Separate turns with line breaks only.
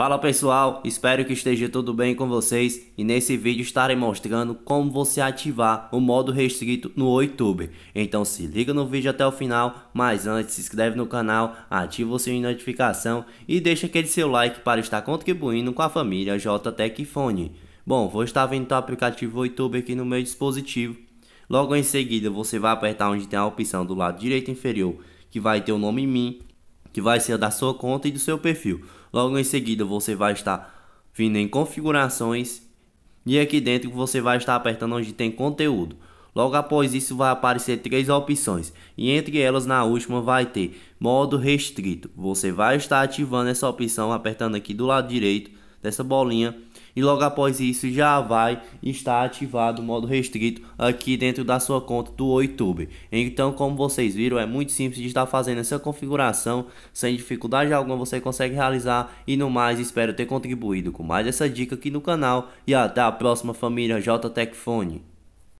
Fala pessoal, espero que esteja tudo bem com vocês e nesse vídeo estarei mostrando como você ativar o modo restrito no YouTube. Então se liga no vídeo até o final, mas antes se inscreve no canal, ativa o sininho de notificação e deixa aquele seu like para estar contribuindo com a família JTEC Fone. Bom, vou estar vendo o aplicativo YouTube aqui no meu dispositivo. Logo em seguida você vai apertar onde tem a opção do lado direito inferior que vai ter o nome MIM que vai ser da sua conta e do seu perfil. Logo em seguida você vai estar vindo em configurações e aqui dentro você vai estar apertando onde tem conteúdo. Logo após isso vai aparecer três opções e entre elas na última vai ter modo restrito. Você vai estar ativando essa opção apertando aqui do lado direito dessa bolinha. E logo após isso já vai estar ativado o modo restrito aqui dentro da sua conta do YouTube. Então como vocês viram é muito simples de estar fazendo essa configuração. Sem dificuldade alguma você consegue realizar. E no mais espero ter contribuído com mais essa dica aqui no canal. E até a próxima família JTech